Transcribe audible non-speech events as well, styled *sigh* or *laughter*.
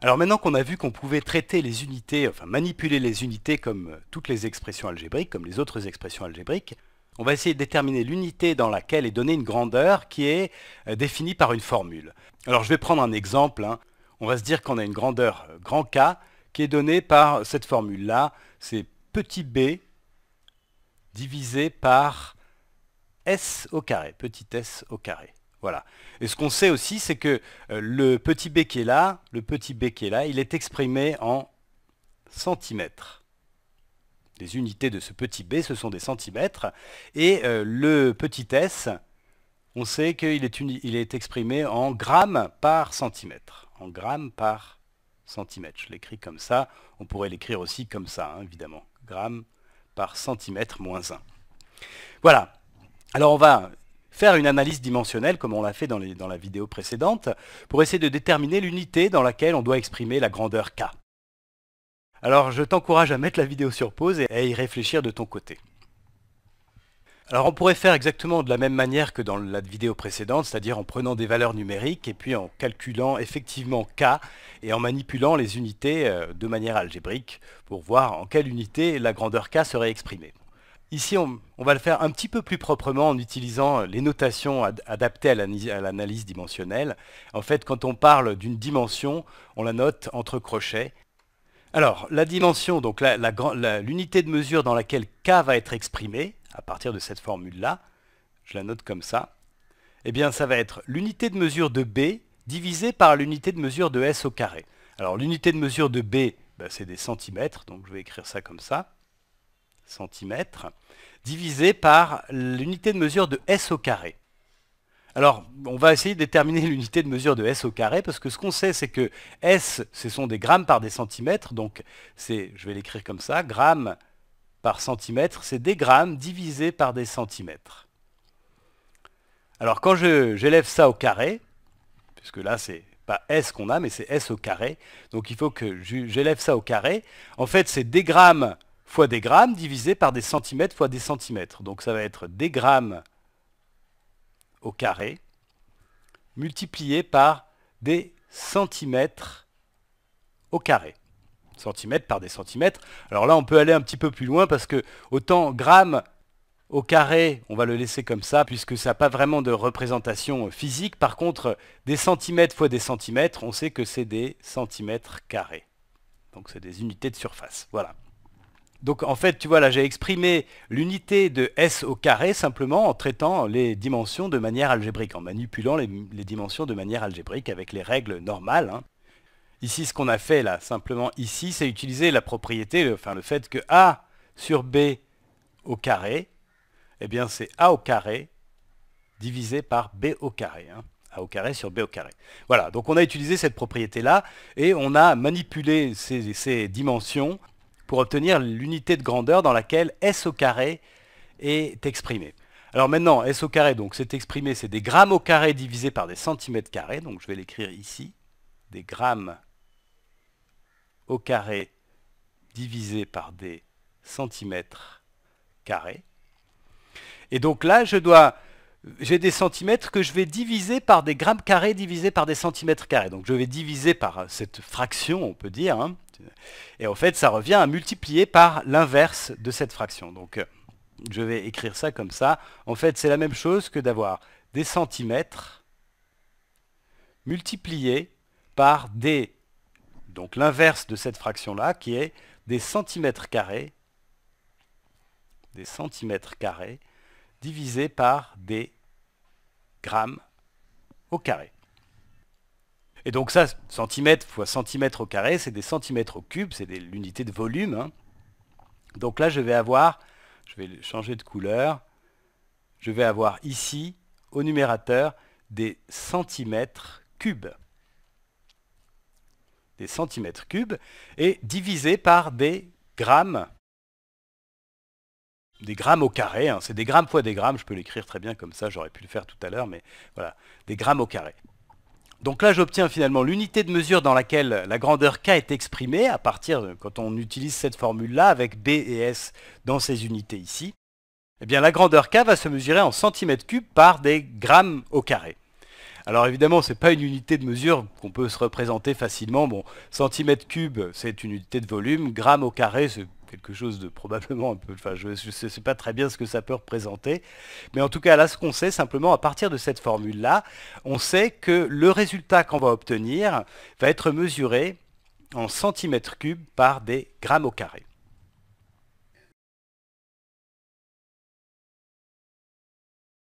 Alors maintenant qu'on a vu qu'on pouvait traiter les unités, enfin manipuler les unités comme euh, toutes les expressions algébriques, comme les autres expressions algébriques, on va essayer de déterminer l'unité dans laquelle est donnée une grandeur qui est euh, définie par une formule. Alors je vais prendre un exemple. Hein. On va se dire qu'on a une grandeur euh, grand K qui est donnée par cette formule-là. C'est petit b divisé par s au carré, petit s au carré. Voilà. Et ce qu'on sait aussi, c'est que euh, le petit b qui est là, le petit b qui est là, il est exprimé en centimètres. Les unités de ce petit b, ce sont des centimètres. Et euh, le petit s, on sait qu'il est, est exprimé en grammes par centimètre. En grammes par centimètre. Je l'écris comme ça. On pourrait l'écrire aussi comme ça, hein, évidemment. Grammes par centimètre moins 1. Voilà. Alors on va faire une analyse dimensionnelle, comme on l'a fait dans, la vidéo précédente, pour essayer de déterminer l'unité dans laquelle on doit exprimer la grandeur k. Alors je t'encourage à mettre la vidéo sur pause et à y réfléchir de ton côté. Alors on pourrait faire exactement de la même manière que dans la vidéo précédente, c'est-à-dire en prenant des valeurs numériques et puis en calculant effectivement K et en manipulant les unités euh, de manière algébrique pour voir en quelle unité la grandeur K serait exprimée. Ici, on, va le faire un petit peu plus proprement en utilisant euh, les notations adaptées à l'analyse dimensionnelle. En fait, quand on parle d'une dimension, on la note entre crochets. Alors, la dimension, donc l'unité de mesure dans laquelle K va être exprimée, à partir de cette formule-là, je la note comme ça, eh bien, ça va être l'unité de mesure de B divisé par l'unité de mesure de S au carré. Alors, l'unité de mesure de B, bah, c'est des centimètres, donc je vais écrire ça comme ça divisé par l'unité de mesure de S au carré. Alors, on va essayer de déterminer *laughs* l'unité de mesure de S au carré, parce que ce qu'on sait, c'est que S, ce sont des grammes par des centimètres, donc c'est, je vais l'écrire comme ça, grammes par centimètre, c'est des grammes divisés par des centimètres. Alors, quand j'élève ça au carré, puisque là, c'est pas S qu'on a, mais c'est S au carré, donc il faut que j'élève ça au carré, en fait, c'est des grammes fois des grammes divisé par des centimètres fois des centimètres. Donc ça va être des grammes au carré multiplié par des centimètres au carré. Centimètres par des centimètres. Alors là, on peut aller un petit peu plus loin parce que autant grammes au carré, on va le laisser comme ça puisque ça n'a pas vraiment de représentation physique. Par contre, des centimètres fois des centimètres, on sait que c'est des centimètres carrés. Donc c'est des unités de surface. Voilà. Donc en fait, tu vois, là j'ai exprimé l'unité de S au carré simplement en traitant les dimensions de manière algébrique, en manipulant les, dimensions de manière algébrique avec les règles normales. Hein. Ici, ce qu'on a fait là, simplement ici, c'est utiliser la propriété, euh, enfin le fait que A sur B au carré, eh bien c'est A au carré divisé par B au carré. Hein. A au carré sur B au carré. Voilà, donc on a utilisé cette propriété là et on a manipulé ces dimensions pour obtenir l'unité de grandeur dans laquelle S au carré est exprimé. Alors maintenant, S au carré, donc c'est exprimé, c'est des grammes au carré divisé par des centimètres carrés, donc je vais l'écrire ici, des grammes au carré divisé par des centimètres carrés. Et donc là, je dois j'ai des centimètres que je vais diviser par des grammes carrés divisés par des centimètres carrés. Donc je vais diviser par euh, cette fraction, on peut dire. Hein. Et en fait, ça revient à multiplier par l'inverse de cette fraction. Donc euh, je vais écrire ça comme ça. En fait, c'est la même chose que d'avoir des centimètres multipliés par des... Donc l'inverse de cette fraction-là, qui est des centimètres carrés des centimètres carrés divisé par des grammes au carré. Et donc ça, centimètre fois centimètre au carré, c'est des centimètres au cube, c'est l'unité de volume. Hein. Donc là, je vais avoir, je vais changer de couleur, je vais avoir ici, au numérateur, des centimètres cubes. Des centimètres cubes, et divisé par des grammes des grammes au carré, hein. c'est des grammes fois des grammes, je peux l'écrire très bien comme ça, j'aurais pu le faire tout à l'heure, mais voilà, des grammes au carré. Donc là, j'obtiens finalement l'unité de mesure dans laquelle la grandeur k est exprimée, à partir de, quand on utilise cette formule-là, avec b et s dans ces unités ici, eh bien la grandeur k va se mesurer en centimètres cubes par des grammes au carré. Alors évidemment, ce n'est pas une unité de mesure qu'on peut se représenter facilement. Bon, centimètre cube, c'est une unité de volume. grammes au carré, c'est quelque chose de probablement un peu... Enfin, je ne sais pas très bien ce que ça peut représenter. Mais en tout cas, là, ce qu'on sait, simplement, à partir de cette formule-là, on sait que le résultat qu'on va obtenir va être mesuré en centimètres cubes par des grammes au carré.